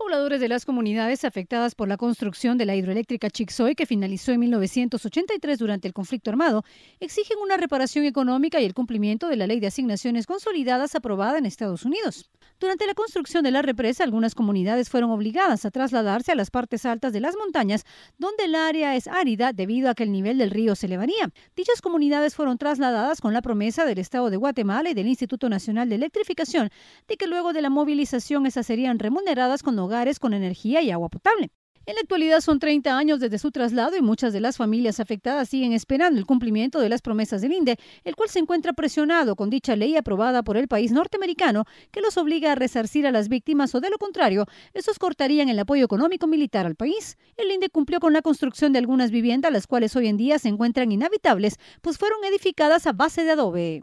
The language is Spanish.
Pobladores de las comunidades afectadas por la construcción de la hidroeléctrica Chixoy, que finalizó en 1983 durante el conflicto armado, exigen una reparación económica y el cumplimiento de la ley de asignaciones consolidadas aprobada en Estados Unidos. Durante la construcción de la represa, algunas comunidades fueron obligadas a trasladarse a las partes altas de las montañas, donde el área es árida debido a que el nivel del río se elevaría. Dichas comunidades fueron trasladadas con la promesa del Estado de Guatemala y del Instituto Nacional de Electrificación de que luego de la movilización esas serían remuneradas con hogares con energía y agua potable. En la actualidad son 30 años desde su traslado y muchas de las familias afectadas siguen esperando el cumplimiento de las promesas del INDE, el cual se encuentra presionado con dicha ley aprobada por el país norteamericano que los obliga a resarcir a las víctimas o de lo contrario, esos cortarían el apoyo económico militar al país. El INDE cumplió con la construcción de algunas viviendas, las cuales hoy en día se encuentran inhabitables, pues fueron edificadas a base de adobe.